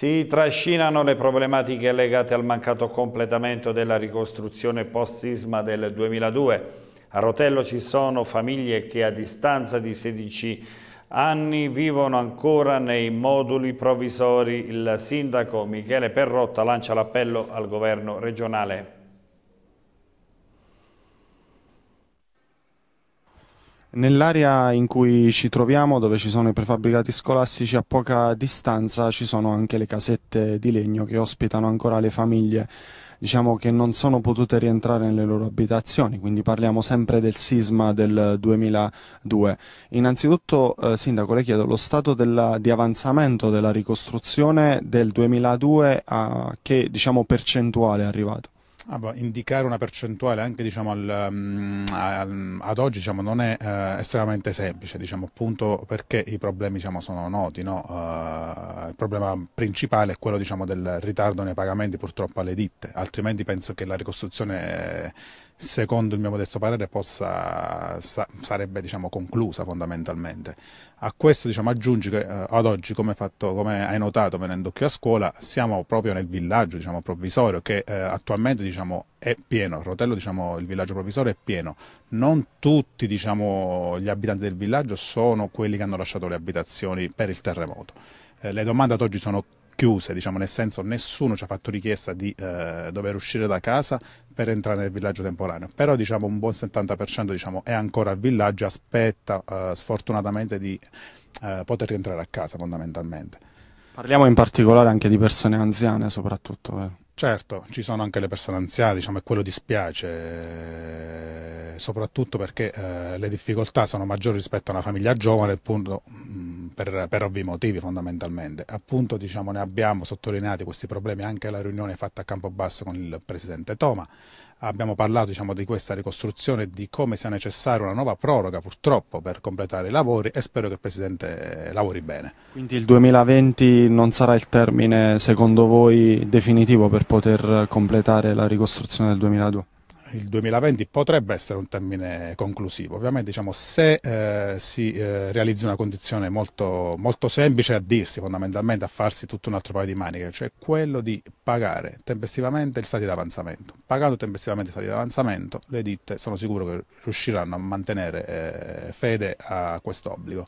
Si trascinano le problematiche legate al mancato completamento della ricostruzione post-sisma del 2002. A Rotello ci sono famiglie che a distanza di 16 anni vivono ancora nei moduli provvisori. Il sindaco Michele Perrotta lancia l'appello al governo regionale Nell'area in cui ci troviamo, dove ci sono i prefabbricati scolastici, a poca distanza ci sono anche le casette di legno che ospitano ancora le famiglie diciamo, che non sono potute rientrare nelle loro abitazioni, quindi parliamo sempre del sisma del 2002. Innanzitutto, eh, Sindaco, le chiedo lo stato della, di avanzamento della ricostruzione del 2002 a che diciamo, percentuale è arrivato? Ah, indicare una percentuale anche diciamo, al, um, ad oggi diciamo, non è uh, estremamente semplice, diciamo, appunto perché i problemi diciamo, sono noti. No? Uh, il problema principale è quello diciamo, del ritardo nei pagamenti purtroppo alle ditte, altrimenti penso che la ricostruzione eh, secondo il mio modesto parere, possa, sa, sarebbe diciamo, conclusa fondamentalmente. A questo diciamo, aggiungi che eh, ad oggi, come, fatto, come, hai notato venendo qui a scuola, siamo proprio nel villaggio diciamo, provvisorio che eh, attualmente diciamo, è pieno, il Rotello diciamo, il villaggio provvisorio è pieno, non tutti diciamo, gli abitanti del villaggio sono quelli che hanno lasciato le abitazioni per il terremoto. Eh, le domande ad oggi sono chiuse, diciamo, nel senso nessuno ci ha fatto richiesta di eh, dover uscire da casa per entrare nel villaggio temporaneo, però diciamo, un buon 70% diciamo, è ancora al villaggio, aspetta eh, sfortunatamente di eh, poter rientrare a casa fondamentalmente. Parliamo in particolare anche di persone anziane soprattutto, vero? Certo, ci sono anche le persone anziane, diciamo, e quello dispiace, soprattutto perché eh, le difficoltà sono maggiori rispetto a una famiglia giovane, appunto, per, per, ovvi motivi fondamentalmente. Appunto diciamo, ne abbiamo sottolineati questi problemi anche alla riunione fatta a Campobasso con il Presidente Toma, abbiamo parlato diciamo, di questa ricostruzione e di come sia necessaria una nuova proroga purtroppo per completare i lavori e spero che il Presidente eh, lavori bene. Quindi il 2020 non sarà il termine secondo voi definitivo per poter completare la ricostruzione del 2002? il 2020 potrebbe essere un termine conclusivo. Ovviamente diciamo, se eh, si eh, realizza una condizione molto, molto, semplice a dirsi, fondamentalmente a farsi tutto un altro paio di maniche, cioè quello di pagare tempestivamente gli stati d'avanzamento. Pagando tempestivamente gli stati d'avanzamento le ditte sono sicuro che riusciranno a mantenere eh, fede a questo obbligo.